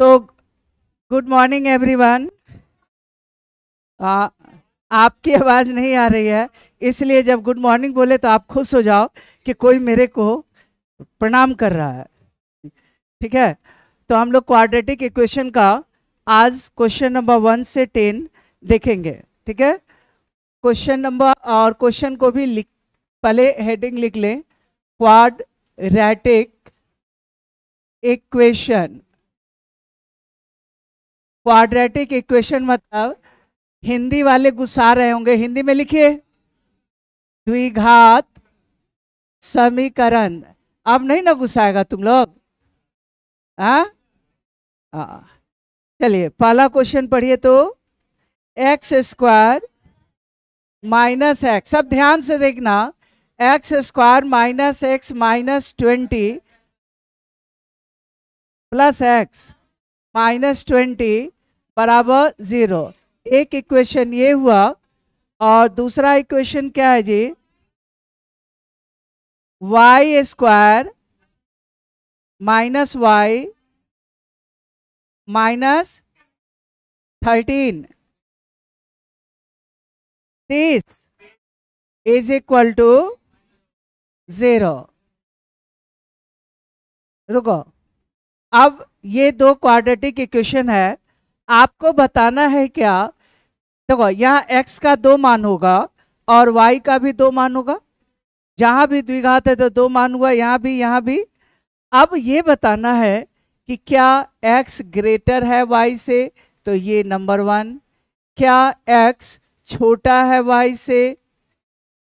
तो good morning everyone आपकी आवाज़ नहीं आ रही है इसलिए जब गुड मॉर्निंग बोले तो आप खुश हो जाओ कि कोई मेरे को प्रणाम कर रहा है ठीक है तो हम लोग क्वाड्रेटिक इक्वेशन का आज क्वेश्चन नंबर वन से टेन देखेंगे ठीक है क्वेश्चन नंबर और क्वेश्चन को भी लिख पहले हेडिंग लिख लें क्वाड्रेटिक इक्वेशन क्वाड्रेटिक इक्वेशन मतलब हिंदी वाले गुस्सा रहे होंगे हिंदी में लिखिए द्विघात समीकरण अब नहीं ना गुस्साएगा तुम लोग हाँ? हाँ। चलिए पहला क्वेश्चन पढ़िए तो एक्स स्क्वायर माइनस एक्स अब ध्यान से देखना x square minus x minus twenty plus x minus twenty बराबर ज़ीरो एक इक्वेशन ये हुआ और दूसरा इक्वेशन क्या है जी y square minus y minus thirteen तीस इज इक्वल टू ज़ीरो रुको अब ये दो क्वाड्रेटिक इक्वेशन है आपको बताना है क्या देखो तो यहाँ एक्स का दो मान होगा और वाई का भी दो मान होगा जहाँ भी द्विघात है तो दो मान हुआ यहाँ भी यहाँ भी अब ये बताना है कि क्या एक्स ग्रेटर है वाई से तो ये नंबर वन क्या एक्स छोटा है वाई से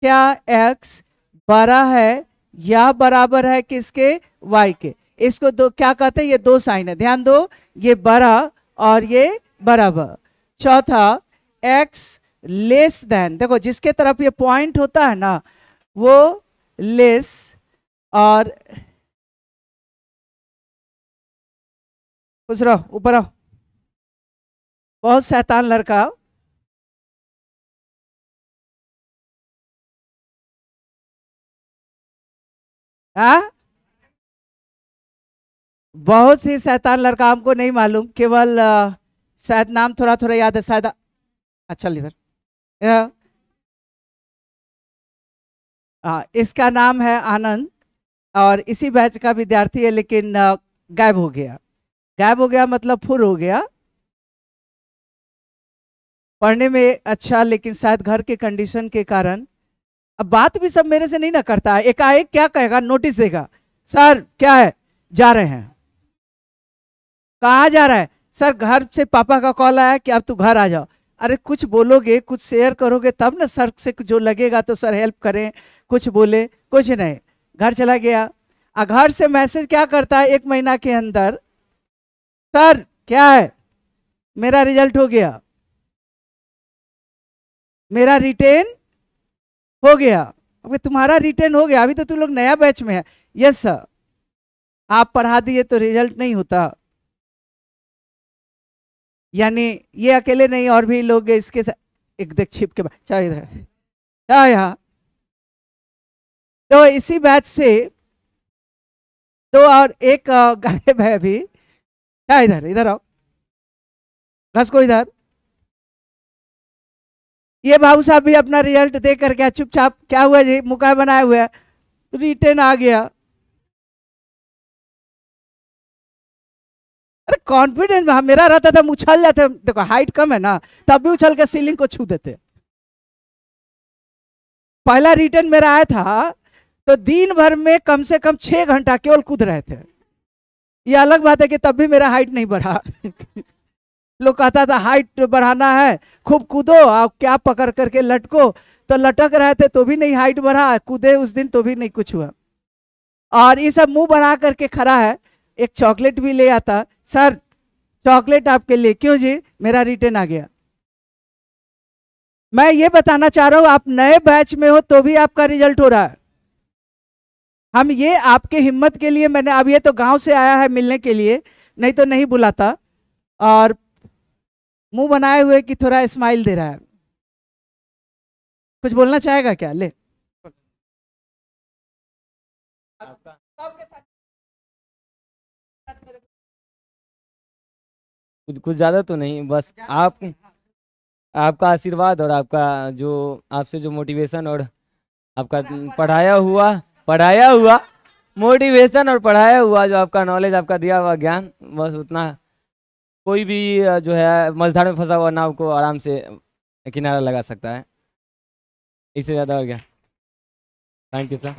क्या एक्स बड़ा है या बराबर है किसके वाई के इसको दो क्या कहते हैं ये दो साइन है ध्यान दो ये बड़ा और ये बराबर चौथा एक्स लेस देन देखो जिसके तरफ ये पॉइंट होता है ना वो लेस और कुछ रहो ऊपर आओ बहुत शैतान लड़का हाँ बहुत सी शैतान लड़का हमको नहीं मालूम केवल शायद नाम थोड़ा थोड़ा याद है शायद अच्छा इधर इसका नाम है आनंद और इसी बैच का विद्यार्थी है लेकिन गायब हो गया गायब हो गया मतलब फुर हो गया पढ़ने में अच्छा लेकिन शायद घर के कंडीशन के कारण अब बात भी सब मेरे से नहीं ना करता एकाएक क्या कहेगा नोटिस देगा सर क्या है जा रहे हैं कहा जा रहा है सर घर से पापा का कॉल आया कि अब तू घर आ जाओ अरे कुछ बोलोगे कुछ शेयर करोगे तब ना सर से जो लगेगा तो सर हेल्प करें कुछ बोले कुछ नहीं घर चला गया और घर से मैसेज क्या करता है एक महीना के अंदर सर क्या है मेरा रिजल्ट हो गया मेरा रिटेन हो गया अब तुम्हारा रिटेन हो गया अभी तो तुम लोग नया बैच में है यस सर आप पढ़ा दिए तो रिजल्ट नहीं होता यानी ये अकेले नहीं और भी लोग इसके साथ देख छिप के चाहे इधर यहाँ तो इसी बैच से तो और एक गायब है अभी चाहे इधर इधर आओ घस को इधर ये भाऊ साहब भी अपना रिजल्ट देकर क्या चुपचाप क्या हुआ जी मुकाय बनाया हुआ है रिटर्न आ गया अरे कॉन्फिडेंट कॉन्फिडेंस मेरा रहता था हम उछल जाते देखो हाइट कम है ना तब भी उछल के सीलिंग को छू देते पहला रिटर्न मेरा आया था तो दिन भर में कम से कम छह घंटा केवल कूद रहे थे ये अलग बात है कि तब भी मेरा हाइट नहीं बढ़ा लोग कहता था हाइट बढ़ाना है खूब कूदो आप क्या पकड़ करके लटको तो लटक रहे थे तो भी नहीं हाइट बढ़ा कूदे उस दिन तो भी नहीं कुछ हुआ और ये सब मुंह बना करके खड़ा है एक चॉकलेट भी ले आता सर चॉकलेट आपके लिए क्यों जी मेरा रिटर्न आ गया मैं ये बताना चाह रहा हूं आप नए बैच में हो तो भी आपका रिजल्ट हो रहा है हम ये आपके हिम्मत के लिए मैंने अब ये तो गांव से आया है मिलने के लिए नहीं तो नहीं बुलाता और मुंह बनाए हुए कि थोड़ा स्माइल दे रहा है कुछ बोलना चाहेगा क्या ले कुछ कुछ ज़्यादा तो नहीं बस आप तो हाँ। आपका आशीर्वाद और आपका जो आपसे जो मोटिवेशन और आपका पढ़ाया हुआ पढ़ाया हुआ मोटिवेशन और पढ़ाया हुआ जो आपका नॉलेज आपका दिया हुआ ज्ञान बस उतना कोई भी जो है मझधार में फंसा हुआ नाव को आराम से किनारा लगा सकता है इससे ज़्यादा और क्या थैंक यू सर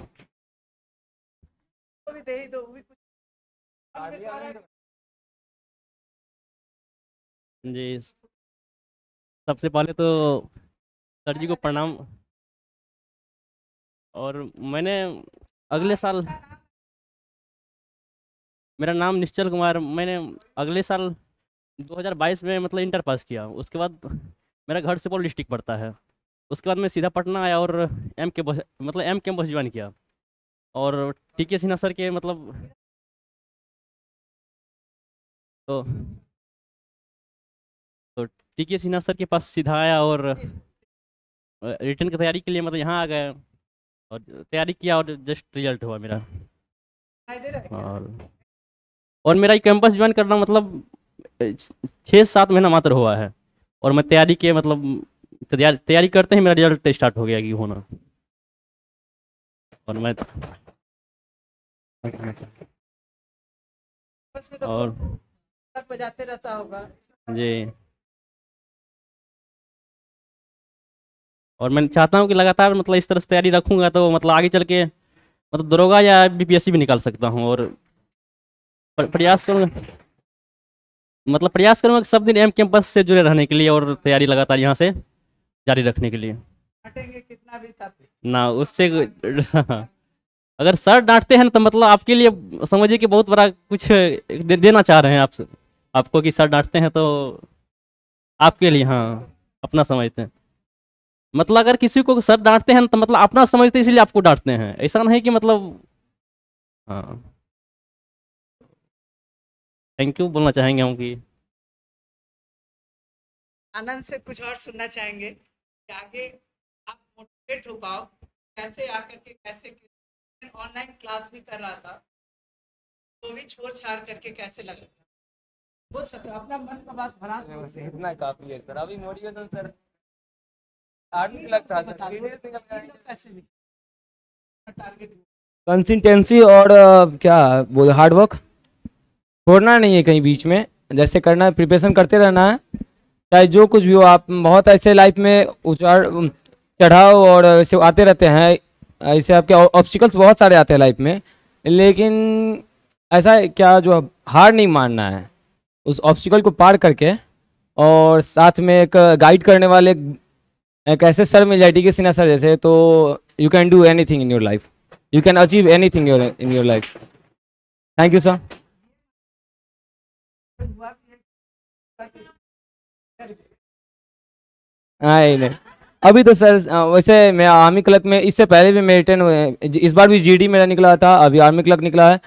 जी सबसे पहले तो सर जी को प्रणाम और मैंने अगले साल मेरा नाम निश्चल कुमार मैंने अगले साल 2022 में मतलब इंटर पास किया उसके बाद मेरा घर सुपौल डिस्ट्रिक्ट पड़ता है उसके बाद मैं सीधा पटना आया और एम के बस मतलब एम कैंपस ज्वाइन किया और टी के सिन्हा सर के मतलब तो तो टी के सिन्हा सर के पास सीधा आया और रिटर्न की तैयारी के लिए मतलब यहाँ आ गया और तैयारी किया और जस्ट रिजल्ट हुआ मेरा और और मेरा कैंपस ज्वाइन करना मतलब छः सात महीना मात्र हुआ है और मैं तैयारी के मतलब तैयारी तैयारी करते ही मेरा रिजल्ट स्टार्ट हो गया कि होना और मैं तो और बजाते रहता होगा जी और मैं चाहता हूँ कि लगातार मतलब इस तरह से तैयारी रखूँगा तो मतलब आगे चल के मतलब दरोगा या सी भी निकाल सकता हूँ और प्रयास करूँगा मतलब प्रयास करूँगा सब दिन एम कैंपस से जुड़े रहने के लिए और तैयारी लगातार यहाँ से जारी रखने के लिए कितना भी तो। ना उससे अगर सर डांटते हैं ना तो मतलब आपके लिए समझिए कि बहुत बड़ा कुछ दे, देना चाह रहे हैं आप आपको कि सर डांटते हैं तो आपके लिए हाँ अपना समझते हैं मतलब अगर किसी को सर डांटते हैं तो मतलब अपना समझते इसलिए आपको डांटते हैं ऐसा नहीं कि मतलब हाँ थैंक यू बोलना चाहेंगे हम कि आनंद से कुछ और सुनना चाहेंगे आगे आप मोटिवेट हो पाओ कैसे आकर के कैसे ऑनलाइन क्लास भी कर रहा था तो भी छोड़ छाड़ करके कैसे लगा बोल सकते अपना मन का बात भरा इतना काफी है सर अभी मोटिवेशन सर कंसिस्टेंसी और क्या बोले हार्डवर्क छोड़ना नहीं है कहीं बीच में जैसे करना है प्रिपरेशन करते रहना है चाहे जो कुछ भी हो आप बहुत ऐसे लाइफ में उचार चढ़ाव और ऐसे आते रहते हैं ऐसे आपके ऑब्स्टिकल्स बहुत सारे आते हैं लाइफ में लेकिन ऐसा क्या जो हार नहीं मानना है उस ऑब्स्टिकल को पार करके और साथ में एक गाइड करने वाले एक सर मिल जाए डी के सिन्हा सर जैसे तो you can do anything in your life you can achieve anything in your life thank you sir I नहीं अभी तो सर वैसे मैं आर्मी क्लक में इससे पहले भी मैं रिटर्न इस बार भी जीडी मेरा निकला था अभी आर्मी क्लक निकला है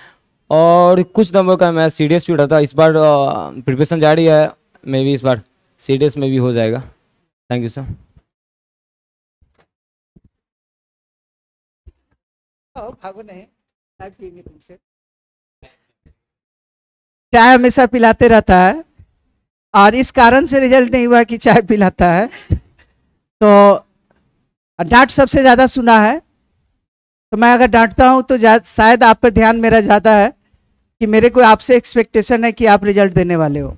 और कुछ नंबर का मैं सी डी एस था इस बार प्रिपरेशन जारी है मे भी इस बार सी डी एस में भी हो जाएगा थैंक यू सर भागो नहीं चाय तुमसे चाय हमेशा पिलाते रहता है और इस कारण से रिजल्ट नहीं हुआ कि चाय पिलाता है तो डांट सबसे ज़्यादा सुना है तो मैं अगर डांटता हूं तो शायद आप पर ध्यान मेरा ज़्यादा है कि मेरे को आपसे एक्सपेक्टेशन है कि आप रिजल्ट देने वाले हो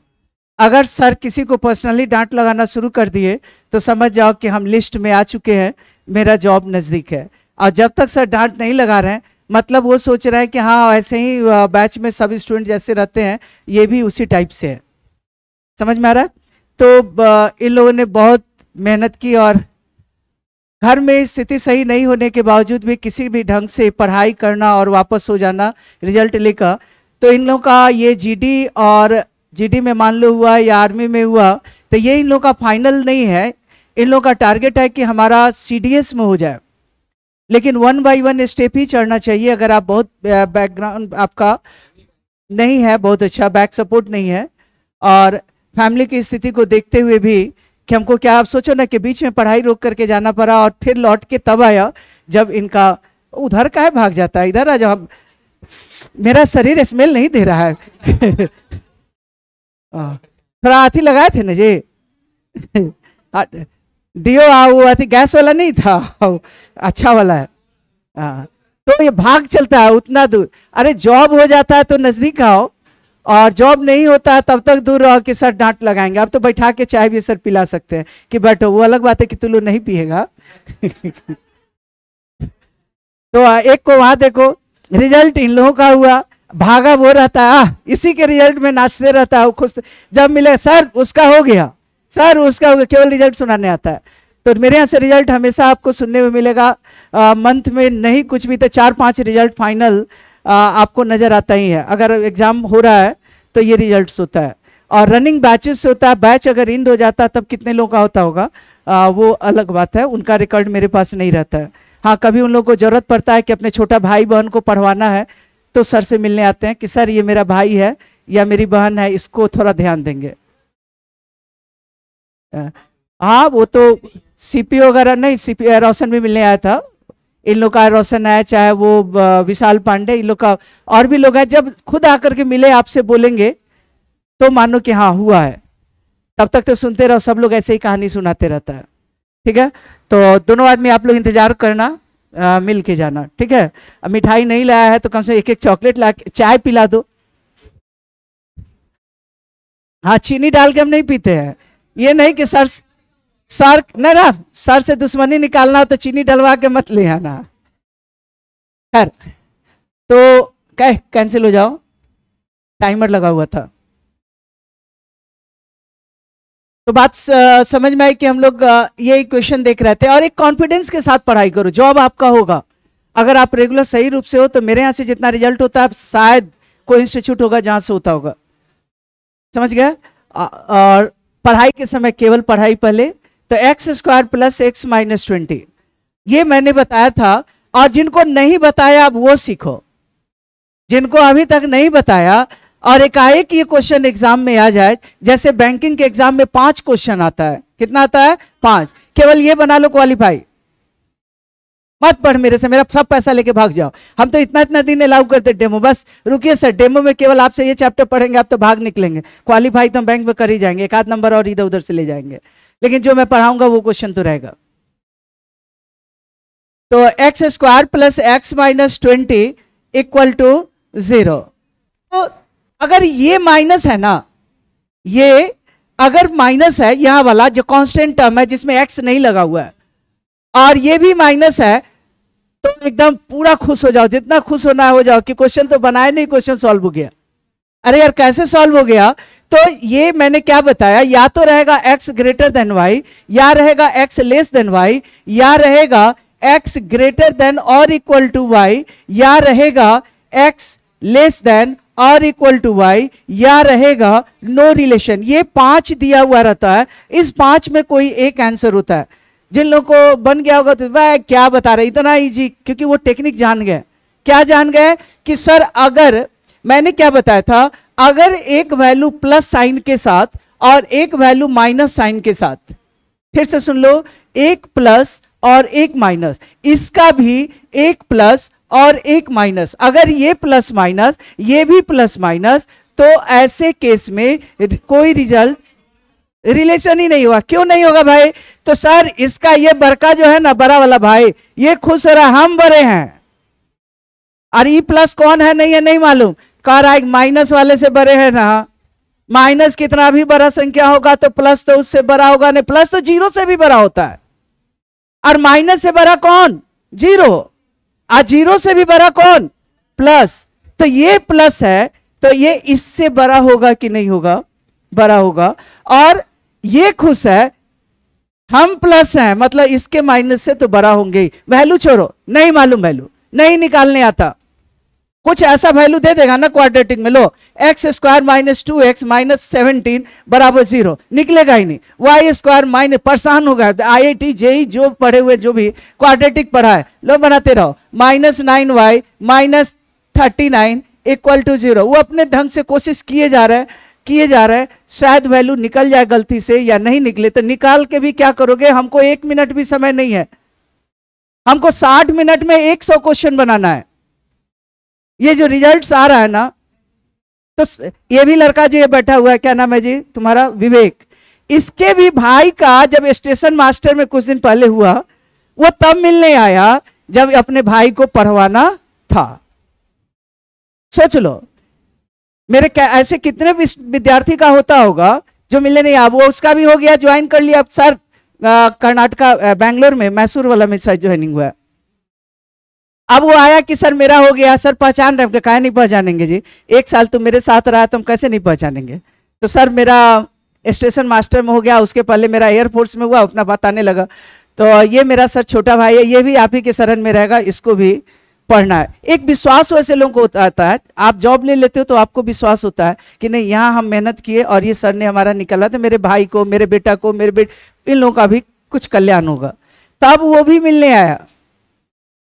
अगर सर किसी को पर्सनली डांट लगाना शुरू कर दिए तो समझ जाओ कि हम लिस्ट में आ चुके हैं मेरा जॉब नज़दीक है और जब तक सर डांट नहीं लगा रहे हैं मतलब वो सोच रहे हैं कि हाँ ऐसे ही बैच में सब स्टूडेंट जैसे रहते हैं ये भी उसी टाइप से है समझ में आ रहा है तो इन लोगों ने बहुत मेहनत की और घर में स्थिति सही नहीं होने के बावजूद भी किसी भी ढंग से पढ़ाई करना और वापस हो जाना रिजल्ट लेकर तो इन लोगों का ये जी और जी में मान लो हुआ या आर्मी में हुआ तो ये इन लोगों का फाइनल नहीं है इन लोगों का टारगेट है कि हमारा सी में हो जाए लेकिन वन बाय वन स्टेप ही चढ़ना चाहिए अगर आप बहुत बैकग्राउंड आपका नहीं है बहुत अच्छा बैक सपोर्ट नहीं है और फैमिली की स्थिति को देखते हुए भी कि हमको क्या आप सोचो ना कि बीच में पढ़ाई रोक करके जाना पड़ा और फिर लौट के तब आया जब इनका उधर का है भाग जाता है इधर आ जाओ हम मेरा शरीर स्मेल नहीं दे रहा है हाँ। थोड़ा हाथी लगाए थे ना जी डीओ वो अति गैस वाला नहीं था अच्छा वाला है आ, तो ये भाग चलता है उतना दूर अरे जॉब हो जाता है तो नज़दीक आओ और जॉब नहीं होता है तब तक दूर रहो कि सर डांट लगाएंगे अब तो बैठा के चाय भी सर पिला सकते हैं कि बैठो वो अलग बात है कि तुलू नहीं पिएगा तो एक को वहां देखो रिजल्ट इन लोगों का हुआ भागा वो रहता है आ, इसी के रिजल्ट में नाचते रहता है खुश जब मिले सर उसका हो गया सर उसका केवल रिजल्ट सुनाने आता है तो मेरे यहाँ से रिजल्ट हमेशा आपको सुनने में मिलेगा मंथ में नहीं कुछ भी तो चार पाँच रिजल्ट फाइनल आ, आपको नज़र आता ही है अगर एग्ज़ाम हो रहा है तो ये रिजल्ट होता है और रनिंग बैचेस से होता है बैच अगर इंड हो जाता है तब कितने लोगों का होता होगा आ, वो अलग बात है उनका रिकॉर्ड मेरे पास नहीं रहता है हाँ कभी उन लोगों को ज़रूरत पड़ता है कि अपने छोटा भाई बहन को पढ़वाना है तो सर से मिलने आते हैं कि सर ये मेरा भाई है या मेरी बहन है इसको थोड़ा ध्यान देंगे हाँ वो तो सीपीओ वगैरह नहीं सीपीओ रोशन भी मिलने आया था इन लोग का रोशन है चाहे वो विशाल पांडे इन लोग का और भी लोग हैं जब खुद आकर के मिले आपसे बोलेंगे तो मानो कि हाँ हुआ है तब तक तो सुनते रहो सब लोग ऐसे ही कहानी सुनाते रहता है ठीक है तो दोनों आदमी आप लोग इंतजार करना आ, मिल के जाना ठीक है अब मिठाई नहीं लाया है तो कम से एक एक चॉकलेट ला चाय पिला दो हाँ चीनी डाल के हम नहीं पीते हैं ये नहीं कि सर सर ना सर से दुश्मनी निकालना हो तो चीनी डलवा के मत ले आना खैर तो कह कैंसिल हो जाओ टाइमर लगा हुआ था तो बात समझ में आई कि हम लोग ये इक्वेशन देख रहे थे और एक कॉन्फिडेंस के साथ पढ़ाई करो जॉब आपका होगा अगर आप रेगुलर सही रूप से हो तो मेरे यहां से जितना रिजल्ट होता है शायद कोई इंस्टीट्यूट होगा जहां से होता होगा समझ गया और पढ़ाई के समय केवल पढ़ाई पहले तो x square plus x minus twenty ये मैंने बताया था और जिनको नहीं बताया अब वो सीखो जिनको अभी तक नहीं बताया और एकाएक ये क्वेश्चन एग्जाम में आ जाए जैसे बैंकिंग के एग्जाम में पांच क्वेश्चन आता है कितना आता है पांच केवल ये बना लो क्वालिफाई मत पढ़ मेरे से मेरा सब पैसा लेके भाग जाओ हम तो इतना इतना दिन अलाउ करते डेमो बस रुकिए सर डेमो में केवल आपसे ये चैप्टर पढ़ेंगे आप तो भाग निकलेंगे क्वालिफाई तो हम बैंक में कर ही जाएंगे एक आध नंबर और इधर उधर से ले जाएंगे लेकिन जो मैं पढ़ाऊंगा वो क्वेश्चन तो रहेगा तो x square plus x minus twenty equal to zero तो अगर ये माइनस है ना ये अगर माइनस है यहां वाला जो कांस्टेंट टर्म है जिसमें एक्स नहीं लगा हुआ है और ये भी माइनस है तो एकदम पूरा खुश हो जाओ जितना खुश होना हो जाओ कि क्वेश्चन तो बनाए नहीं क्वेश्चन सॉल्व हो गया अरे यार कैसे सॉल्व हो गया तो ये मैंने क्या बताया या तो रहेगा x ग्रेटर देन y या रहेगा x लेस देन y या रहेगा x ग्रेटर देन और इक्वल टू y या रहेगा x लेस देन और इक्वल टू वाई या रहेगा नो रिलेशन ये पांच दिया हुआ रहता है इस पांच में कोई एक आंसर होता है जिन लोगों को बन गया होगा तो वह क्या बता रहे इतना ईजी क्योंकि वो टेक्निक जान गए क्या जान गए कि सर अगर मैंने क्या बताया था अगर एक वैल्यू प्लस साइन के साथ और एक वैल्यू माइनस साइन के साथ फिर से सुन लो एक प्लस और एक माइनस इसका भी एक प्लस और एक माइनस अगर ये प्लस माइनस ये भी प्लस माइनस तो ऐसे केस में कोई रिजल्ट रिलेशन ही नहीं हुआ क्यों नहीं होगा भाई तो सर इसका ये बड़का जो है ना बड़ा वाला भाई ये खुश हो रहा हम बड़े हैं और ई प्लस कौन है नहीं है नहीं मालूम कह रहा है माइनस वाले से बड़े हैं ना माइनस कितना भी बड़ा संख्या होगा तो प्लस तो उससे बड़ा होगा नहीं प्लस तो जीरो से भी बड़ा होता है और माइनस से बड़ा कौन जीरो और जीरो से भी बड़ा कौन प्लस तो ये प्लस है तो ये इससे बड़ा होगा कि नहीं होगा बड़ा होगा और ये खुश है हम प्लस हैं मतलब इसके माइनस से तो बड़ा होंगे वैल्यू छोड़ो नहीं मालूम वैल्यू नहीं निकालने आता कुछ ऐसा वैल्यू दे देगा ना क्वाड्रेटिक में लो x square minus two x minus seventeen बराबर जीरो निकलेगा ही नहीं वाई स्क्वायर माइनस परेशान होगा I I T JEE e, जो पढ़े हुए जो भी क्वाड्रेटिक पढ़ा है लो बनाते रहो minus nine y minus thirty nine equal to zero वो अपने ढंग से कोशिश किए जा रहे हैं किए जा रहे हैं शायद वैल्यू निकल जाए गलती से या नहीं निकले तो निकाल के भी क्या करोगे हमको एक मिनट भी समय नहीं है हमको साठ मिनट में एक सौ क्वेश्चन बनाना है ये जो रिजल्ट आ रहा है ना तो ये भी लड़का जो ये बैठा हुआ है क्या नाम है जी तुम्हारा विवेक इसके भी भाई का जब स्टेशन मास्टर में कुछ दिन पहले हुआ वो तब मिलने आया जब अपने भाई को पढ़वाना था सोच लो मेरे ऐसे कितने विद्यार्थी का होता होगा जो मिलने नहीं आ वो उसका भी हो गया ज्वाइन कर लिया अब सर कर्नाटका बैंगलोर में मैसूर वाला में ज्वाइनिंग हुआ अब वो आया कि सर मेरा हो गया सर पहचान रहे कहा नहीं पहचानेंगे जी एक साल तुम तो मेरे साथ रहा तो हम कैसे नहीं पहचानेंगे तो सर मेरा स्टेशन मास्टर में हो गया उसके पहले मेरा एयरफोर्स में हुआ अपना बात आने लगा तो ये मेरा सर छोटा भाई है ये भी आप ही के शरण में रहेगा इसको भी पढ़ना है एक विश्वास वैसे लोगों को होता है आप जॉब ले लेते हो तो आपको विश्वास होता है कि नहीं यहाँ हम मेहनत किए और ये सर ने हमारा निकाला तो मेरे भाई को मेरे बेटा को मेरे बेटे इन लोगों का भी कुछ कल्याण होगा तब वो भी मिलने आया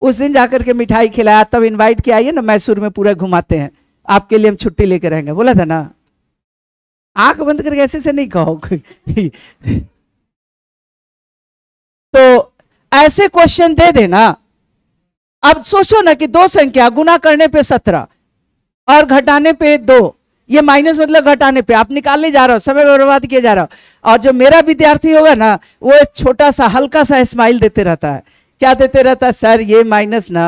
उस दिन जाकर के मिठाई खिलाया तब इन्वाइट किया आइए ना मैसूर में पूरा घुमाते हैं आपके लिए हम छुट्टी लेकर रहेंगे बोला था ना आंख बंद करके ऐसे से नहीं कहो तो ऐसे क्वेश्चन दे देना अब सोचो ना कि दो संख्या गुना करने पे सत्रह और घटाने पे दो ये माइनस मतलब घटाने पे आप निकालने जा रहे हो समय बर्बाद किए जा रहे हो और जो मेरा विद्यार्थी होगा ना वो छोटा सा हल्का सा स्माइल देते रहता है क्या देते रहता है सर ये माइनस ना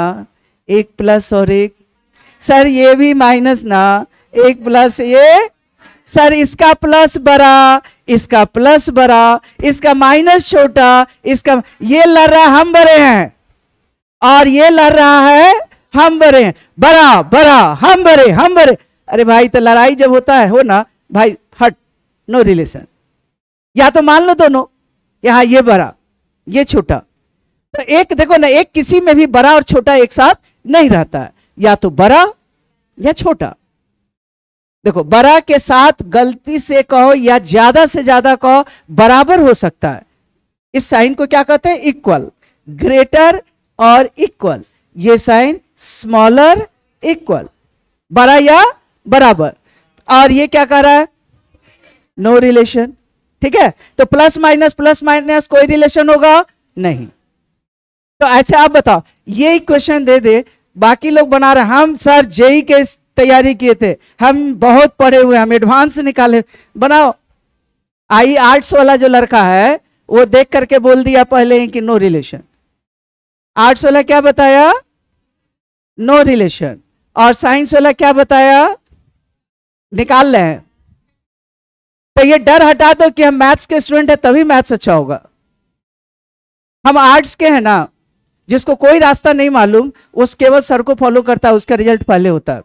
एक प्लस और एक सर ये भी माइनस ना एक प्लस ये सर इसका प्लस बड़ा इसका प्लस बड़ा इसका माइनस छोटा इसका ये लड़ रहा हम बड़े हैं और ये लड़ रहा है हम बरे बरा बड़ा हम बरे हम बरे अरे भाई तो लड़ाई जब होता है हो ना भाई हट नो रिलेशन या तो मान लो दोनों यहां ये बड़ा ये छोटा तो एक देखो ना एक किसी में भी बड़ा और छोटा एक साथ नहीं रहता है या तो बड़ा या छोटा देखो बड़ा के साथ गलती से कहो या ज्यादा से ज्यादा कहो बराबर हो सकता है इस साइन को क्या कहते हैं इक्वल ग्रेटर और इक्वल ये साइन स्मॉलर इक्वल बड़ा या बराबर और ये क्या कह रहा है नो रिलेशन ठीक है तो प्लस माइनस प्लस माइनस कोई रिलेशन होगा नहीं तो ऐसे आप बताओ ये इक्वेशन दे दे बाकी लोग बना रहे हम सर जेई e के तैयारी किए थे हम बहुत पढ़े हुए हम एडवांस निकाले बनाओ आई आर्ट्स e वाला जो लड़का है वो देख करके बोल दिया पहले ही कि नो रिलेशन आर्ट वाला क्या बताया नो no रिलेशन और साइंस वाला क्या बताया निकाल लें तो ये डर हटा दो कि हम मैथ्स के स्टूडेंट हैं तभी मैथ्स अच्छा होगा हम आर्ट्स के हैं ना जिसको कोई रास्ता नहीं मालूम उस केवल सर को फॉलो करता है उसका रिजल्ट पहले होता है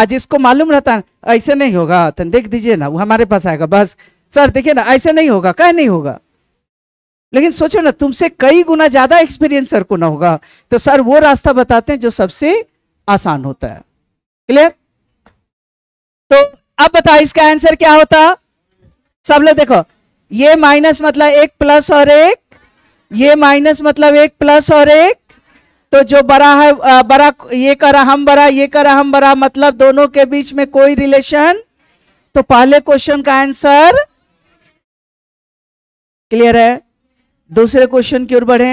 आज इसको मालूम रहता है ऐसे नहीं होगा तो देख दीजिए ना वो हमारे पास आएगा बस सर देखिए ना ऐसे नहीं होगा कह नहीं होगा लेकिन सोचो ना तुमसे कई गुना ज्यादा एक्सपीरियंस सर को ना होगा तो सर वो रास्ता बताते हैं जो सबसे आसान होता है क्लियर तो अब बताओ इसका आंसर क्या होता सब लोग देखो ये माइनस मतलब एक प्लस और एक ये माइनस मतलब एक प्लस और एक तो जो बड़ा है बड़ा ये करा हम बड़ा ये करा हम बड़ा मतलब दोनों के बीच में कोई रिलेशन तो पहले क्वेश्चन का आंसर क्लियर है दूसरे क्वेश्चन की ओर बढ़े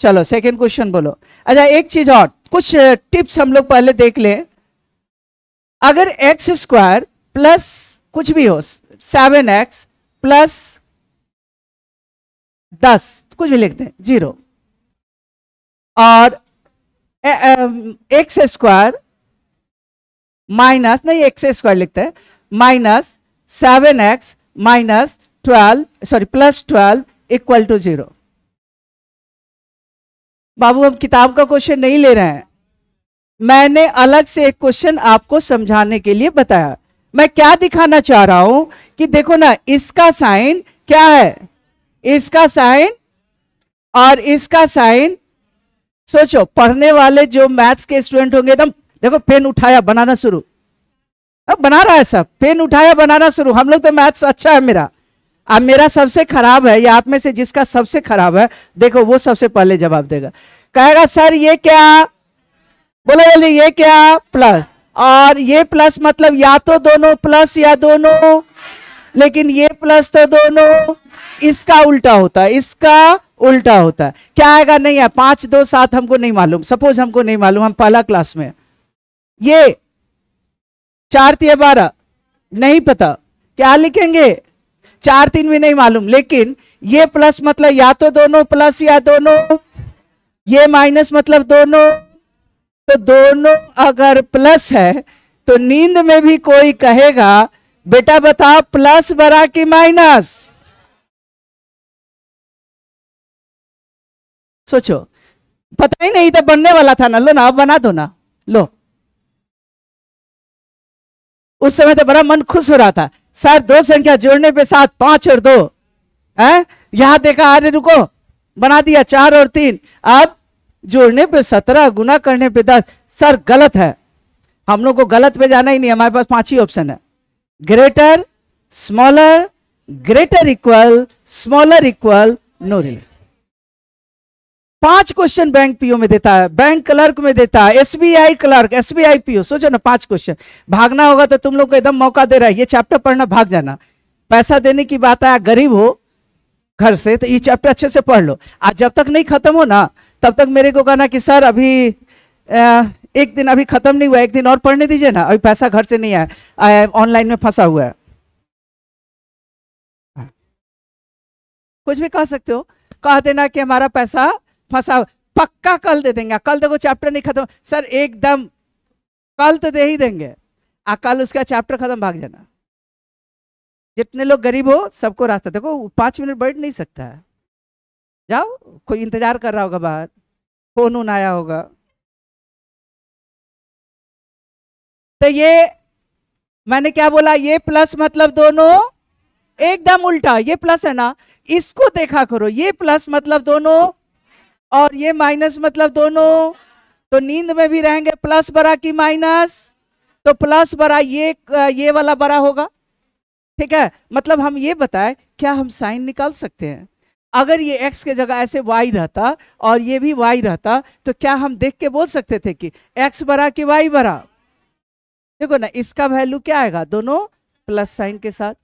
चलो सेकेंड क्वेश्चन बोलो अच्छा एक चीज और कुछ टिप्स हम लोग पहले देख ले अगर एक्स स्क्वायर प्लस कुछ भी हो सेवन एक्स प्लस दस कुछ भी लिखते हैं जीरो और एक्स स्क्वायर माइनस नहीं एक्स स्क्वायर लिखते हैं minus seven x minus twelve sorry plus twelve equal to zero बाबू हम किताब का क्वेश्चन नहीं ले रहे हैं मैंने अलग से एक क्वेश्चन आपको समझाने के लिए बताया मैं क्या दिखाना चाह रहा हूं कि देखो ना इसका साइन क्या है इसका साइन और इसका साइन सोचो पढ़ने वाले जो मैथ्स के स्टूडेंट होंगे एकदम देखो पेन उठाया बनाना शुरू अब बना रहा है सब पेन उठाया बनाना शुरू हम लोग तो मैथ्स अच्छा है मेरा अब मेरा सबसे खराब है या आप में से जिसका सबसे खराब है देखो वो सबसे पहले जवाब देगा कहेगा सर ये क्या बोलो बोले ये क्या प्लस और ये प्लस मतलब या तो दोनों प्लस या दोनों लेकिन ये प्लस तो दोनों इसका उल्टा होता है इसका उल्टा होता है क्या आएगा नहीं है पांच दो सात हमको नहीं मालूम सपोज हमको नहीं मालूम हम पहला क्लास में ये चार तीय बारह नहीं पता क्या लिखेंगे चार तीन भी नहीं मालूम लेकिन ये प्लस मतलब या तो दोनों प्लस या दोनों ये माइनस मतलब दोनों तो दोनों अगर प्लस है तो नींद में भी कोई कहेगा बेटा बताओ प्लस बड़ा कि माइनस सोचो पता ही नहीं तो बनने वाला था ना लो ना अब बना दो ना लो उस समय तो बड़ा मन खुश हो रहा था सर दो संख्या जोड़ने पे साथ पांच और दो है यहां देखा अरे रुको बना दिया चार और तीन अब जोड़ने पे सत्रह गुना करने पे दस सर गलत है हम लोग को गलत पे जाना ही नहीं हमारे पास पांच ही ऑप्शन है greater smaller greater equal smaller equal no relate पांच क्वेश्चन बैंक पीओ में देता है बैंक क्लर्क में देता है एसबीआई क्लर्क एसबीआई पीओ सोचो ना पांच क्वेश्चन भागना होगा तो तुम लोग को एकदम मौका दे रहा है ये चैप्टर पढ़ना भाग जाना पैसा देने की बात आया गरीब हो घर से तो ये चैप्टर अच्छे से पढ़ लो आज जब तक नहीं खत्म हो ना तब तक मेरे को कहना कि सर अभी आ, एक दिन अभी खत्म नहीं हुआ एक दिन और पढ़ने दीजिए ना अभी पैसा घर से नहीं आया ऑनलाइन में फंसा हुआ है हाँ. कुछ भी कह सकते हो कह देना कि हमारा पैसा फंसा पक्का कल दे देंगे कल देखो चैप्टर नहीं खत्म सर एकदम कल तो दे ही देंगे आ कल उसका चैप्टर खत्म भाग जाना जितने लोग गरीब हो सबको रास्ता देखो पांच मिनट बैठ नहीं सकता है जाओ कोई इंतजार कर रहा होगा बाहर फोन उन आया होगा तो ये मैंने क्या बोला ये प्लस मतलब दोनों एकदम उल्टा ये प्लस है ना इसको देखा करो ये प्लस मतलब दोनों और ये माइनस मतलब दोनों तो नींद में भी रहेंगे प्लस बड़ा की माइनस तो प्लस बड़ा ये ये वाला बड़ा होगा ठीक है मतलब हम ये बताएं क्या हम साइन निकाल सकते हैं अगर ये एक्स के जगह ऐसे वाई रहता और ये भी वाई रहता तो क्या हम देख के बोल सकते थे कि एक्स बड़ा कि वाई बड़ा देखो ना इसका वैल्यू क्या आएगा दोनों प्लस साइन के साथ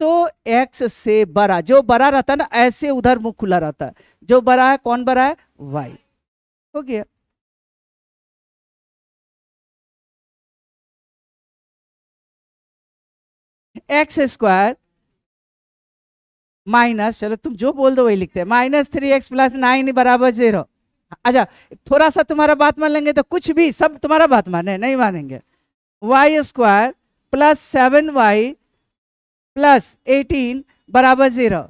तो एक्स से बड़ा जो बड़ा रहता है ना ऐसे उधर मुख खुला रहता है जो बड़ा है कौन बड़ा है वाई हो गया एक्स स्क्वायर माइनस चलो तुम जो बोल दो वही लिखते हैं minus three x plus nine बराबर जीरो अच्छा थोड़ा सा तुम्हारा बात मान लेंगे तो कुछ भी सब तुम्हारा बात माने नहीं मानेंगे y square plus seven y plus eighteen बराबर जीरो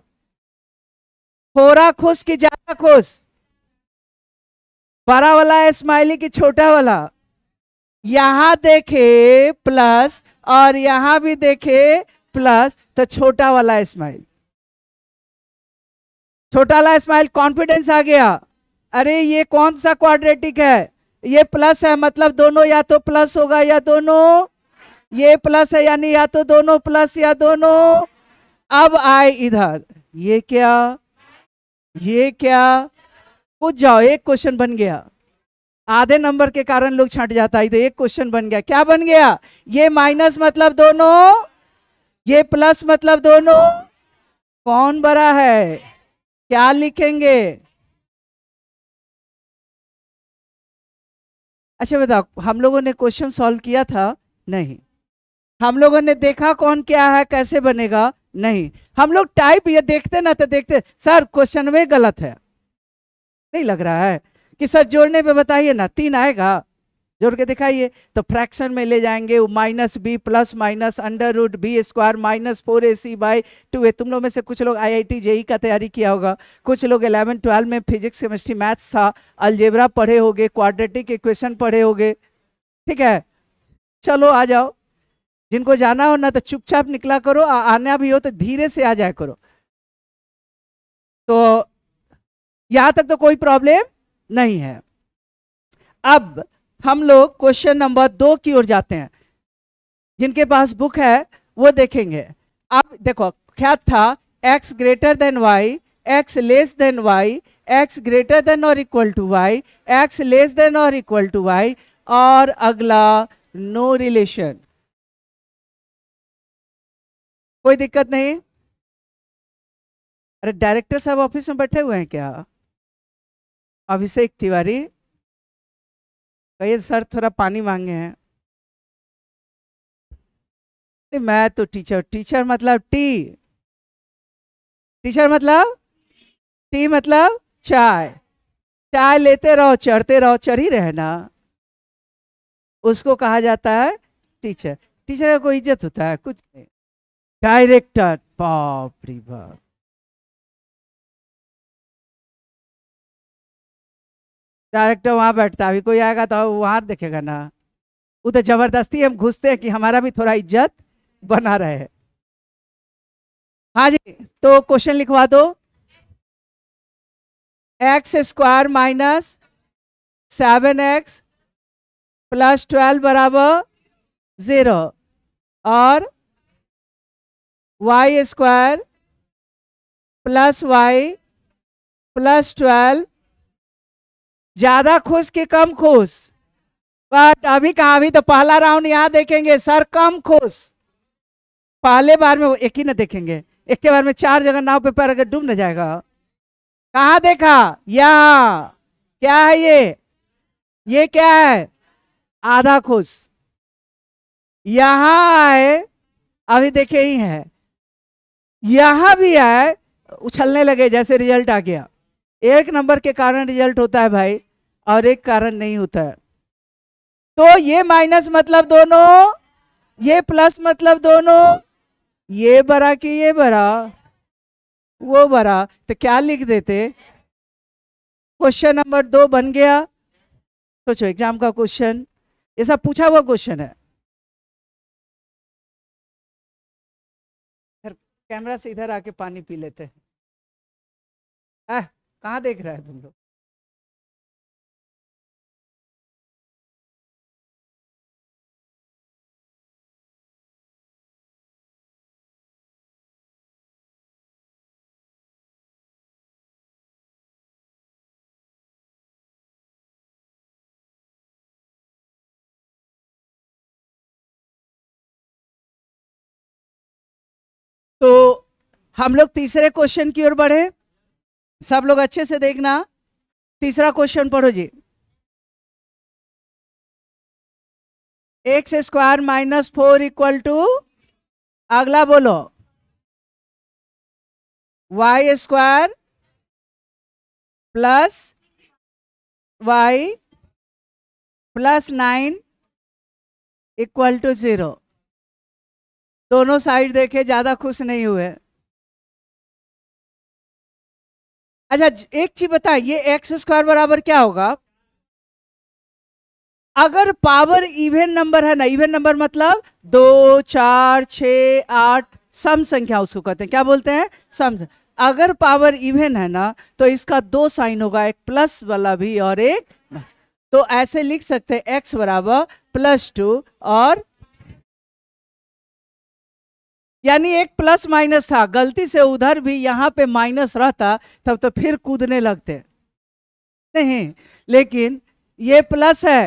खोरा खुश कि ज्यादा खुश बड़ा वाला है स्माइली कि छोटा वाला यहां देखे प्लस और यहां भी देखे प्लस तो छोटा वाला स्माइल छोटा वाला स्माइल कॉन्फिडेंस आ गया अरे ये कौन सा क्वाड्रेटिक है ये प्लस है मतलब दोनों या तो प्लस होगा या दोनों ये प्लस है यानी या तो दोनों प्लस या दोनों अब आए इधर ये क्या ये क्या कुछ जाओ एक क्वेश्चन बन गया आधे नंबर के कारण लोग छंट जाता है एक क्वेश्चन बन गया क्या बन गया ये माइनस मतलब दोनों ये प्लस मतलब दोनों कौन बड़ा है क्या लिखेंगे अच्छा बताओ हम लोगों ने क्वेश्चन सॉल्व किया था नहीं हम लोगों ने देखा कौन क्या है कैसे बनेगा नहीं हम लोग टाइप ये देखते ना तो देखते सर क्वेश्चन में गलत है नहीं लग रहा है कि सर जोड़ने पे बताइए ना तीन आएगा जोड़ के दिखाइए तो फ्रैक्शन में ले जाएंगे minus b plus minus under root b square minus four a c by two a तुम लोग में से कुछ लोग आई आई टी जेई का तैयारी किया होगा कुछ लोग इलेवन ट्वेल्व में फिजिक्स केमिस्ट्री मैथ्स था अलजेबरा पढ़े होगे क्वाड्रेटिक इक्वेशन पढ़े होगे ठीक है चलो आ जाओ जिनको जाना हो ना तो चुपचाप निकला करो आ, आना भी हो तो धीरे से आ जाया करो तो यहां तक तो कोई प्रॉब्लम नहीं है अब हम लोग क्वेश्चन नंबर दो की ओर जाते हैं जिनके पास बुक है वो देखेंगे अब देखो क्या था x greater than y x less than y x greater than और equal to y x less than और इक्वल टू वाई और अगला नो no रिलेशन कोई दिक्कत नहीं अरे डायरेक्टर साहब ऑफिस में बैठे हुए हैं क्या अभिषेक तिवारी कहिए सर थोड़ा पानी मांगे हैं नहीं मैं तो टीचर टीचर मतलब टी टीचर मतलब टी मतलब चाय चाय लेते रहो चढ़ते रहो चढ़ ही रहे ना उसको कहा जाता है टीचर टीचर का कोई इज्जत होता है कुछ नहीं डायरेक्टर पॉप रिवर डायरेक्टर वहां बैठता अभी कोई आएगा तो वहां देखेगा ना वो तो जबरदस्ती हम घुसते हैं कि हमारा भी थोड़ा इज्जत बना रहे हाँ जी तो क्वेश्चन लिखवा दो x square minus seven x plus twelve बराबर जीरो और y square plus y plus twelve ज्यादा खुश कि कम खुश बट अभी कहा अभी तो पहला राउंड यहां देखेंगे सर कम खुश पहले बार में वो एक ही ना देखेंगे एक के बार में चार जगह नाव पे पैर अगर डूब ना जाएगा कहा देखा या क्या है ये ये क्या है आधा खुश यहां आए अभी देखे ही है यहां भी आए उछलने लगे जैसे रिजल्ट आ गया एक नंबर के कारण रिजल्ट होता है भाई और एक कारण नहीं होता है तो ये माइनस मतलब दोनों ये प्लस मतलब दोनों ये बरा कि ये बरा वो बरा तो क्या लिख देते क्वेश्चन नंबर दो बन गया सोचो एग्जाम का क्वेश्चन ये सब पूछा हुआ क्वेश्चन है कैमरा से इधर आके पानी पी लेते हैं कहाँ देख रहा है तुम लोग तो हम लोग तीसरे क्वेश्चन की ओर बढ़े सब लोग अच्छे से देखना तीसरा क्वेश्चन पढ़ो जी x square minus four equal to अगला बोलो y square plus y plus nine equal to zero दोनों साइड देखे ज़्यादा खुश नहीं हुए अच्छा एक चीज बताए ये एक्स स्क्वायर बराबर क्या होगा अगर पावर इवेन नंबर है ना इवेन नंबर मतलब दो चार छ आठ सम संख्या उसको कहते हैं क्या बोलते हैं सम अगर पावर इवेन है ना तो इसका दो साइन होगा एक प्लस वाला भी और एक तो ऐसे लिख सकते हैं एक्स बराबर प्लस टू और यानी एक प्लस माइनस था गलती से उधर भी यहाँ पे माइनस रहता तब तो फिर कूदने लगते नहीं लेकिन ये प्लस है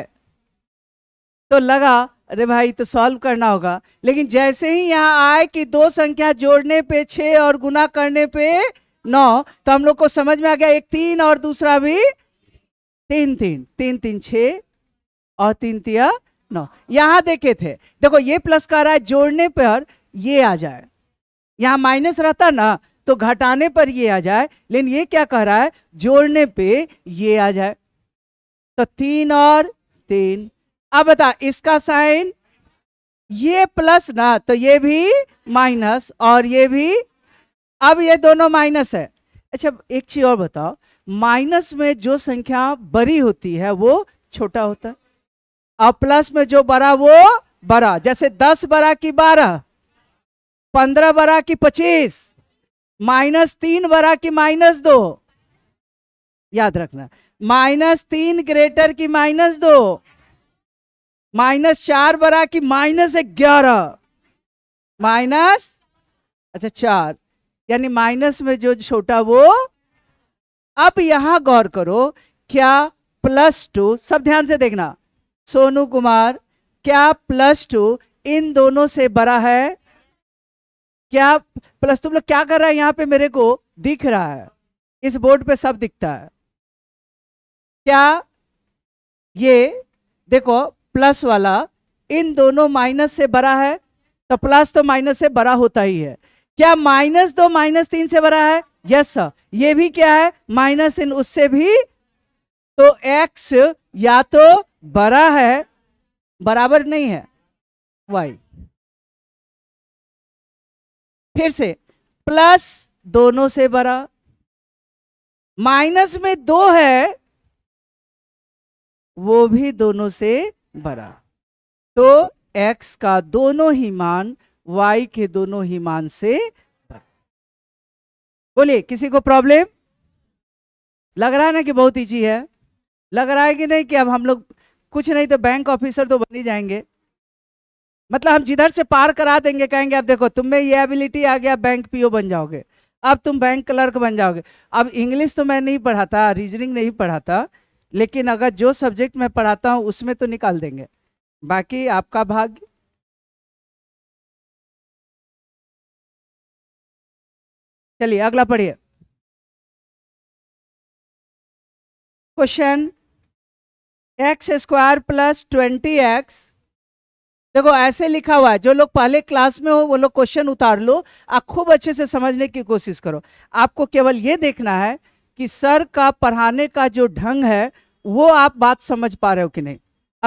तो लगा अरे भाई तो सॉल्व करना होगा लेकिन जैसे ही यहाँ आए कि दो संख्या जोड़ने पे छः और गुना करने पे नौ तो हम लोग को समझ में आ गया एक तीन और दूसरा भी तीन तीन तीन तीन छ और तीन तिया नौ यहाँ देखे थे देखो ये प्लस कर रहा है जोड़ने पर ये आ जाए यहाँ माइनस रहता ना तो घटाने पर ये आ जाए लेकिन ये क्या कह रहा है जोड़ने पे ये आ जाए तो तीन और तीन अब बता इसका साइन ये प्लस ना तो ये भी माइनस और ये भी अब ये दोनों माइनस है अच्छा एक चीज और बताओ माइनस में जो संख्या बड़ी होती है वो छोटा होता है और प्लस में जो बड़ा वो बड़ा जैसे दस बड़ा की बारह पंद्रह बरा की पच्चीस माइनस तीन बरा की माइनस दो याद रखना माइनस तीन ग्रेटर की माइनस दो माइनस चार बरा की माइनस ग्यारह माइनस अच्छा चार यानी माइनस में जो छोटा वो अब यहां गौर करो क्या प्लस टू सब ध्यान से देखना सोनू कुमार क्या प्लस टू इन दोनों से बड़ा है क्या प्लस तुम लोग क्या कर रहा है यहाँ पे मेरे को दिख रहा है इस बोर्ड पे सब दिखता है क्या ये देखो प्लस वाला इन दोनों माइनस से बड़ा है तो प्लस तो माइनस से बड़ा होता ही है क्या माइनस दो माइनस तीन से बड़ा है यस सर ये भी क्या है माइनस इन उससे भी तो एक्स या तो बड़ा है बराबर नहीं है वाई फिर से प्लस दोनों से बड़ा माइनस में दो है वो भी दोनों से बड़ा तो x का दोनों ही मान y के दोनों ही मान से बड़ा बोलिए किसी को प्रॉब्लम लग रहा है ना कि बहुत ईजी है लग रहा है कि नहीं कि अब हम लोग कुछ नहीं तो बैंक ऑफिसर तो बन ही जाएंगे मतलब हम जिधर से पार करा देंगे कहेंगे अब देखो तुम में ये एबिलिटी आ गया बैंक पीओ बन जाओगे अब तुम बैंक क्लर्क बन जाओगे अब इंग्लिश तो मैं नहीं पढ़ाता रीजनिंग नहीं पढ़ाता लेकिन अगर जो सब्जेक्ट मैं पढ़ाता हूँ उसमें तो निकाल देंगे बाकी आपका भाग्य चलिए अगला पढ़िए question x square plus twenty x देखो ऐसे लिखा हुआ है जो लोग पहले क्लास में हो वो लोग क्वेश्चन उतार लो आप खूब अच्छे से समझने की कोशिश करो आपको केवल ये देखना है कि सर का पढ़ाने का जो ढंग है वो आप बात समझ पा रहे हो कि नहीं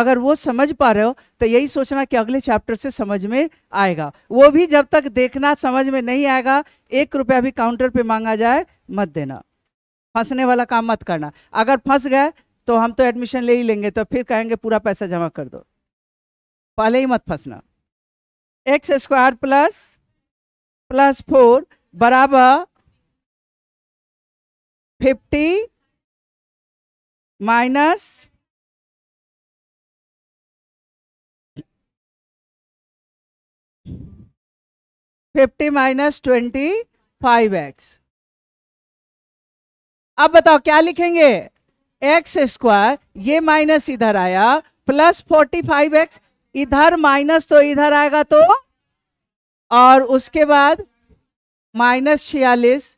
अगर वो समझ पा रहे हो तो यही सोचना कि अगले चैप्टर से समझ में आएगा वो भी जब तक देखना समझ में नहीं आएगा एक रुपया भी काउंटर पे मांगा जाए मत देना फंसने वाला काम मत करना अगर फंस गए तो हम तो एडमिशन ले ही लेंगे तो फिर कहेंगे पूरा पैसा जमा कर दो पहले ही मत फंसना x square plus plus four बराबर fifty minus fifty minus twenty five x अब बताओ क्या लिखेंगे एक्स स्क्वायर ये माइनस इधर आया प्लस फोर्टी फाइव एक्स इधर माइनस तो इधर आएगा तो और उसके बाद माइनस छियालीस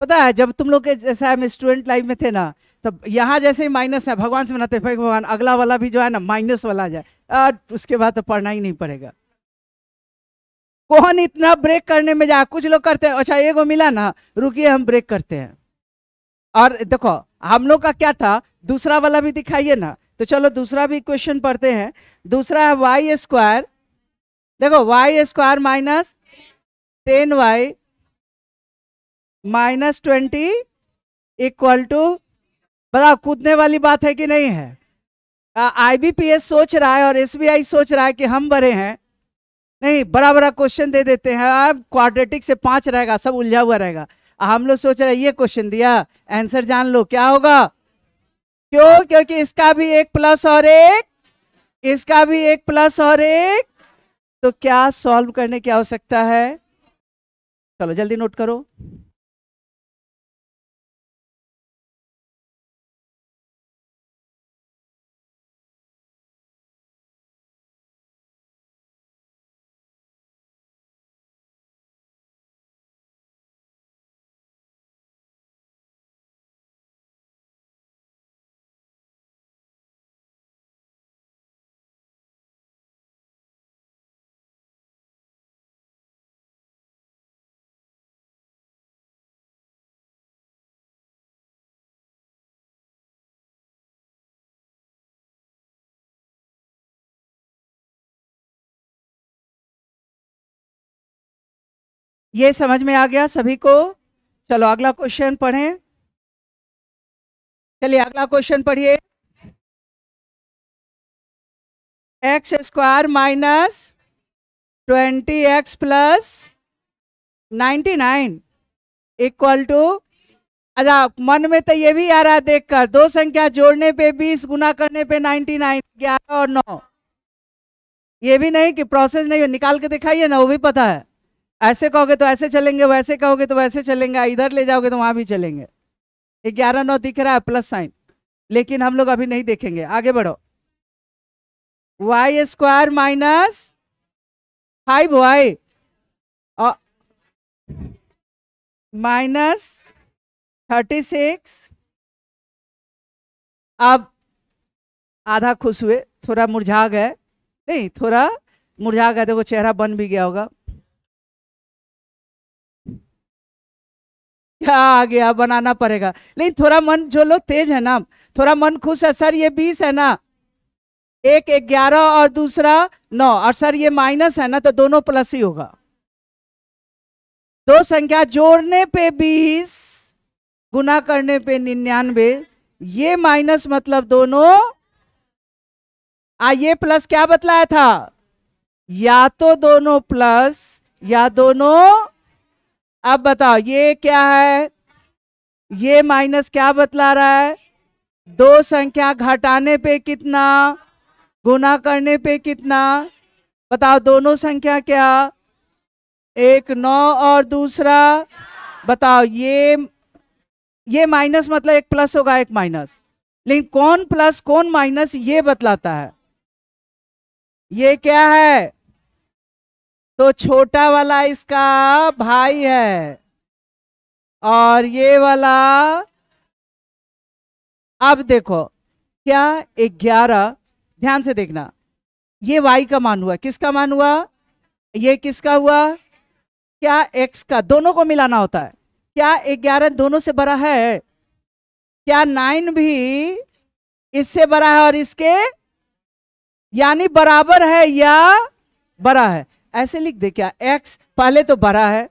पता है जब तुम लोग के जैसा हम स्टूडेंट लाइफ में थे ना तब यहाँ जैसे ही माइनस है भगवान से मनाते भगवान अगला वाला भी जो है ना माइनस वाला जाए और उसके बाद तो पढ़ना ही नहीं पड़ेगा कौन इतना ब्रेक करने में जा कुछ लोग करते हैं अच्छा एगो मिला ना रुकिए हम ब्रेक करते हैं और देखो हम लोग का क्या था दूसरा वाला भी दिखाइए ना तो चलो दूसरा भी क्वेश्चन पढ़ते हैं दूसरा है वाई स्क्वायर देखो y square minus ten y minus twenty equal to बताओ कूदने वाली बात है कि नहीं है आईबीपीएस सोच रहा है और एसबीआई सोच रहा है कि हम बड़े हैं नहीं बड़ा बड़ा क्वेश्चन दे देते हैं अब क्वाड्रेटिक से पांच रहेगा सब उलझा हुआ रहेगा हम लोग सोच रहे हैं ये क्वेश्चन दिया आंसर जान लो क्या होगा क्यों क्योंकि इसका भी एक प्लस और एक इसका भी एक प्लस और एक तो क्या सॉल्व करने की आवश्यकता है चलो जल्दी नोट करो ये समझ में आ गया सभी को चलो अगला क्वेश्चन पढ़ें चलिए अगला क्वेश्चन पढ़िए x square minus twenty x plus ninety nine equal to अच्छा मन में तो ये भी आ रहा है देखकर दो संख्या जोड़ने पे बीस गुना करने पे नाइन्टी नाइन ग्यारह और नौ ये भी नहीं कि प्रोसेस नहीं है निकाल के दिखाइए ना वो भी पता है ऐसे कहोगे तो ऐसे चलेंगे वैसे कहोगे तो वैसे चलेंगे इधर ले जाओगे तो वहां भी चलेंगे ग्यारह नौ दिख रहा है प्लस साइन लेकिन हम लोग अभी नहीं देखेंगे आगे बढ़ो y square minus five y minus thirty six अब आधा खुश हुए थोड़ा मुरझा गए नहीं थोड़ा मुरझा गए देखो चेहरा बन भी गया होगा क्या आ गया बनाना पड़ेगा लेकिन थोड़ा मन जो लोग तेज है ना थोड़ा मन खुश है सर ये बीस है ना एक ग्यारह और दूसरा नौ और सर ये माइनस है ना तो दोनों प्लस ही होगा दो संख्या जोड़ने पे बीस गुना करने पे निन्यानवे ये माइनस मतलब दोनों आ ये प्लस क्या बतलाया था या तो दोनों प्लस या दोनों अब बताओ ये क्या है ये माइनस क्या बतला रहा है दो संख्या घटाने पे कितना गुना करने पे कितना बताओ दोनों संख्या क्या एक नौ और दूसरा बताओ ये ये माइनस मतलब एक प्लस होगा एक माइनस लेकिन कौन प्लस कौन माइनस ये बतलाता है ये क्या है तो छोटा वाला इसका भाई है और ये वाला अब देखो क्या ग्यारह ध्यान से देखना ये वाई का मान हुआ किसका मान हुआ ये किसका हुआ क्या एक्स का दोनों को मिलाना होता है क्या ग्यारह दोनों से बड़ा है क्या नाइन भी इससे बड़ा है और इसके यानी बराबर है या बड़ा है ऐसे लिख दे क्या एक्स पहले तो बड़ा है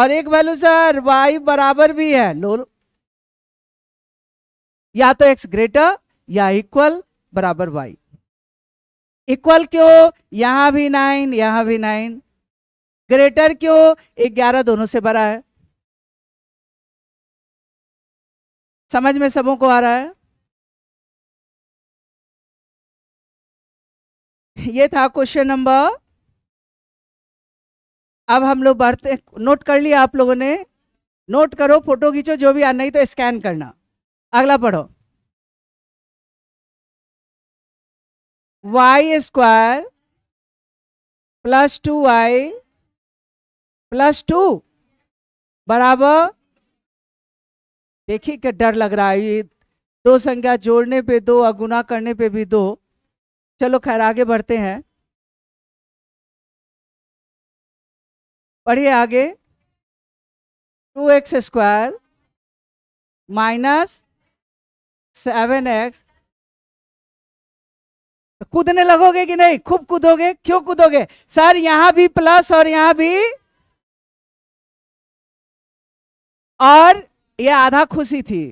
और एक वैल्यू सर वाई बराबर भी है लो या तो एक्स ग्रेटर या इक्वल बराबर वाई इक्वल क्यों यहां भी नाइन यहां भी नाइन ग्रेटर क्यों ग्यारह दोनों से बड़ा है समझ में सबों को आ रहा है ये था क्वेश्चन नंबर अब हम लोग बढ़ते नोट कर लिया आप लोगों ने नोट करो फोटो खींचो जो भी आ नहीं तो स्कैन करना अगला पढ़ो y square plus two y plus two बराबर देखिए क्या डर लग रहा है ये दो संख्या जोड़ने पे दो और गुना करने पे भी दो चलो खैर आगे बढ़ते हैं पढ़िए आगे two x square minus seven x तो कूदने लगोगे कि नहीं खूब कूदोगे क्यों कूदोगे सर यहां भी प्लस और यहां भी और ये आधा खुशी थी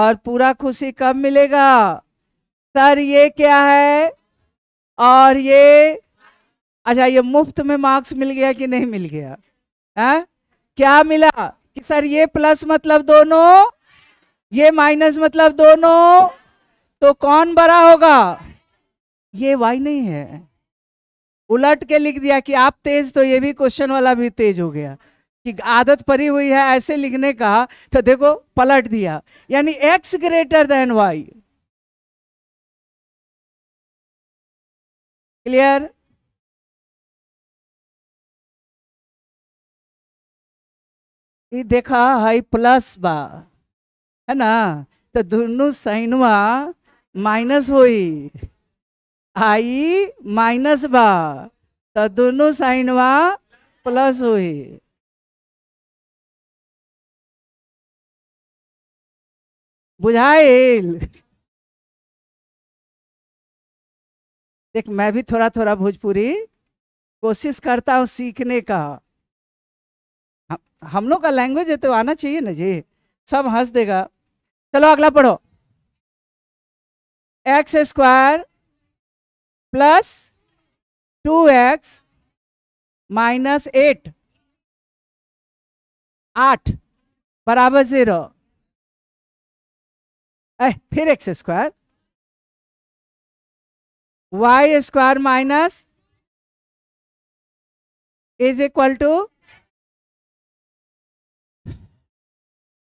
और पूरा खुशी कब मिलेगा सर ये क्या है और ये अच्छा ये मुफ्त में मार्क्स मिल गया कि नहीं मिल गया है हाँ? क्या मिला कि सर ये प्लस मतलब दोनों ये माइनस मतलब दोनों तो कौन बड़ा होगा ये वाई नहीं है उलट के लिख दिया कि आप तेज तो ये भी क्वेश्चन वाला भी तेज हो गया कि आदत पड़ी हुई है ऐसे लिखने का तो देखो पलट दिया यानी x greater than y clear देखा है प्लस बा है ना तो दुनू साइनवा माइनस हुई आई माइनस बा तो दुनू साइनवा प्लस हुई बुझाइल देख मैं भी थोड़ा थोड़ा भोजपुरी कोशिश करता हूँ सीखने का हम लोग का लैंग्वेज है तो आना चाहिए ना जी सब हंस देगा चलो अगला पढ़ो x square plus two x minus eight आठ बराबर जीरो फिर x square y square minus is equal to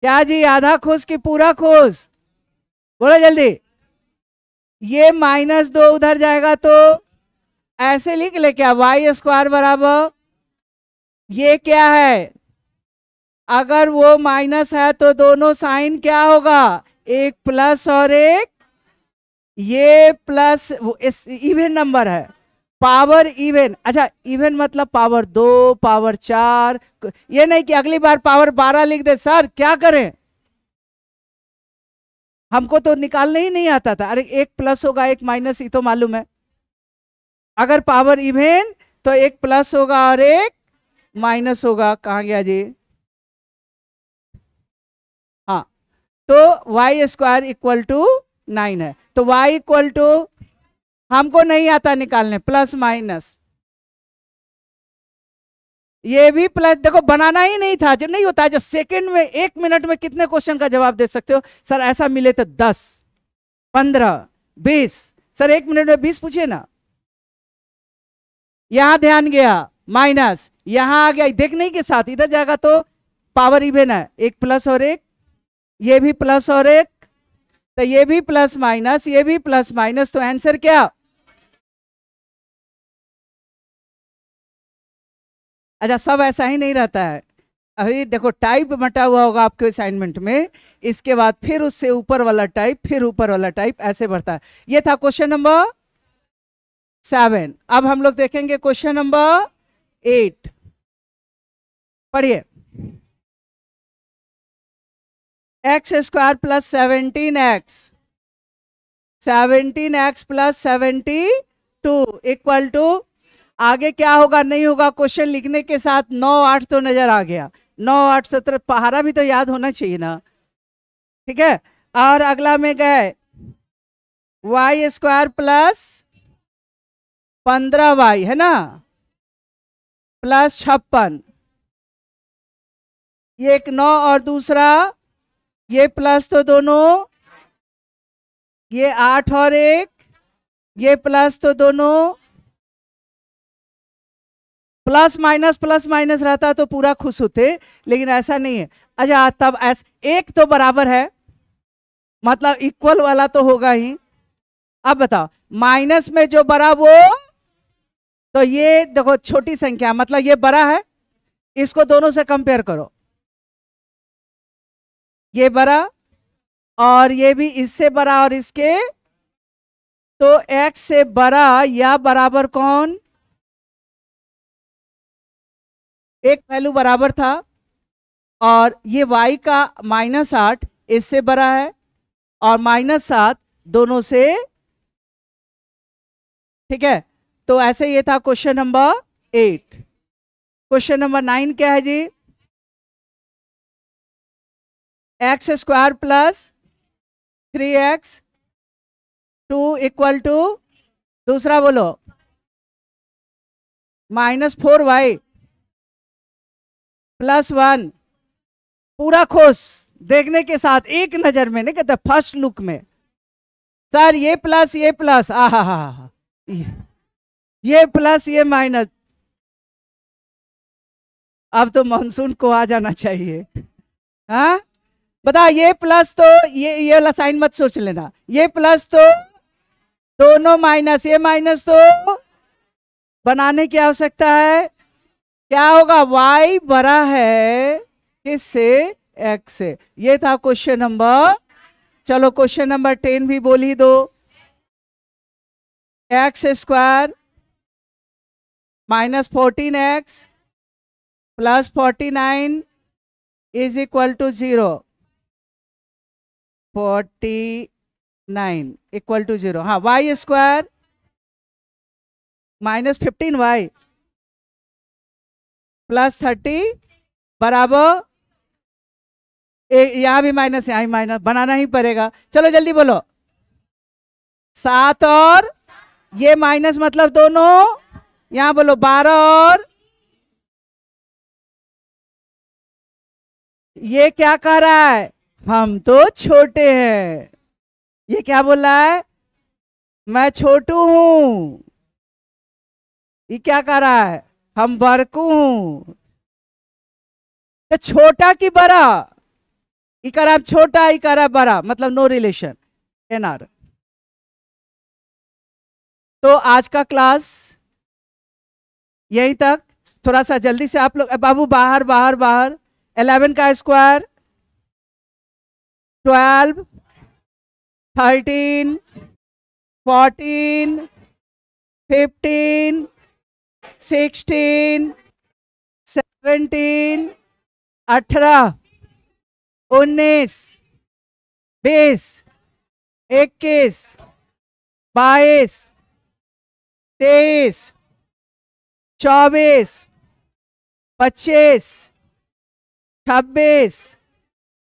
क्या जी आधा खुश कि पूरा खुश बोलो जल्दी ये माइनस दो उधर जाएगा तो ऐसे लिख ले क्या वाई स्क्वायर बराबर ये क्या है अगर वो माइनस है तो दोनों साइन क्या होगा एक प्लस और एक ये प्लस इवन नंबर है पावर इवन अच्छा इवन मतलब पावर दो पावर चार ये नहीं कि अगली बार पावर बारह लिख दे सर क्या करें हमको तो निकालने ही नहीं आता था अरे एक प्लस होगा एक माइनस ये तो मालूम है अगर पावर इवेन तो एक प्लस होगा और एक माइनस होगा कहा गया जी हाँ तो y square equal to nine है तो वाई इक्वल टू हमको नहीं आता निकालने प्लस माइनस ये भी प्लस देखो बनाना ही नहीं था जो नहीं होता जो सेकंड में एक मिनट में कितने क्वेश्चन का जवाब दे सकते हो सर ऐसा मिले तो दस पंद्रह बीस सर एक मिनट में बीस पूछिए ना यहां ध्यान गया माइनस यहां आ गया देखने के साथ इधर जाएगा तो पावर इवेन है एक प्लस और एक ये भी प्लस और एक तो ये भी प्लस माइनस ये भी प्लस माइनस तो आंसर क्या अच्छा सब ऐसा ही नहीं रहता है अभी देखो टाइप बटा हुआ होगा आपके असाइनमेंट में इसके बाद फिर उससे ऊपर वाला टाइप फिर ऊपर वाला टाइप ऐसे बढ़ता है ये था क्वेश्चन नंबर सेवन अब हम लोग देखेंगे क्वेश्चन नंबर एट पढ़िए x square plus seventeen x seventeen x plus seventy two equal to आगे क्या होगा नहीं होगा क्वेश्चन लिखने के साथ नौ आठ तो नजर आ गया नौ आठ सत्रह पहाड़ा भी तो याद होना चाहिए ना ठीक है और अगला में गए वाई स्क्वायर प्लस पंद्रह वाई है ना प्लस छप्पन ये एक नौ और दूसरा ये प्लस तो दोनों ये आठ और एक ये प्लस तो दोनों प्लस माइनस प्लस माइनस रहता तो पूरा खुश होते लेकिन ऐसा नहीं है अच्छा तब ऐसा एक तो बराबर है मतलब इक्वल वाला तो होगा ही अब बताओ माइनस में जो बड़ा वो तो ये देखो छोटी संख्या मतलब ये बड़ा है इसको दोनों से कंपेयर करो ये बड़ा और ये भी इससे बड़ा और इसके तो x से बड़ा या बराबर कौन एक पहलू बराबर था और ये वाई का माइनस आठ इससे बड़ा है और माइनस सात दोनों से ठीक है तो ऐसे ये था question number eight question number nine क्या है जी x square plus three x two equal to दूसरा बोलो minus four y plus one पूरा खुश देखने के साथ एक नजर में नहीं कहते फर्स्ट लुक में सर ये प्लस ये प्लस आ हा हा हा ये प्लस ये माइनस अब तो मानसून को आ जाना चाहिए हा? बता ये प्लस तो ये ये वाला साइन मत सोच लेना ये प्लस तो दोनों माइनस ये माइनस तो बनाने की आवश्यकता है क्या होगा वाई बड़ा है किससे एक्स से ये था क्वेश्चन नंबर चलो क्वेश्चन नंबर टेन भी बोल ही दो x square minus fourteen x plus forty nine is equal to zero forty nine equal to zero हाँ y square minus fifteen y plus thirty बराबर यहां भी माइनस यहां भी माइनस बनाना ही पड़ेगा चलो जल्दी बोलो सात और ये माइनस मतलब दोनों यहां बोलो बारह और ये क्या कह रहा है हम तो छोटे हैं ये क्या बोल रहा है मैं छोटू हूं ये क्या कह रहा है हम बरकू तो छोटा की बड़ा इकर आप छोटा इकर आप बड़ा मतलब नो रिलेशन एनआर तो आज का क्लास यहीं तक थोड़ा सा जल्दी से आप लोग बाबू बाहर बाहर बाहर एलेवन का square twelve thirteen fourteen fifteen sixteen seventeen अठारह उन्नीस बीस इक्कीस बाईस तेईस चौबीस पच्चीस छब्बीस